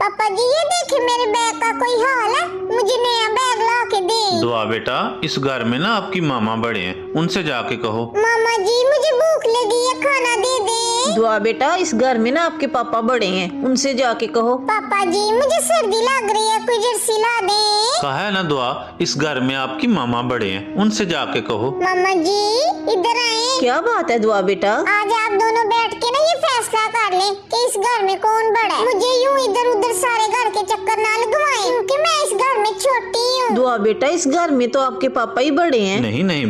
पापा जी ये देखे मेरे बैग का कोई हाल है मुझे नया बैग ला के दे दुआ बेटा इस घर में ना आपकी मामा बड़े हैं उनसे जाके कहो मामा जी मुझे भूख लगी है खाना दे दे दुआ बेटा इस घर में ना आपके पापा बड़े हैं उनसे जाके कहो पापा जी मुझे सर्दी लग रही है कोई जर्सी ला दे कहा है ना दुआ इस घर में आपकी मामा बड़े हैं उनसे जाके कहो मामा जी इधर आए क्या बात है दुआ बेटा आज आप दोनों बैठ के ना कि इस घर में कौन बड़ा है मुझे यूँ इधर उधर सारे घर के चक्कर ना लगवाएं क्योंकि मैं इस घर में छोटी हूँ दुआ बेटा इस घर में तो आपके पापा ही बड़े हैं नहीं नहीं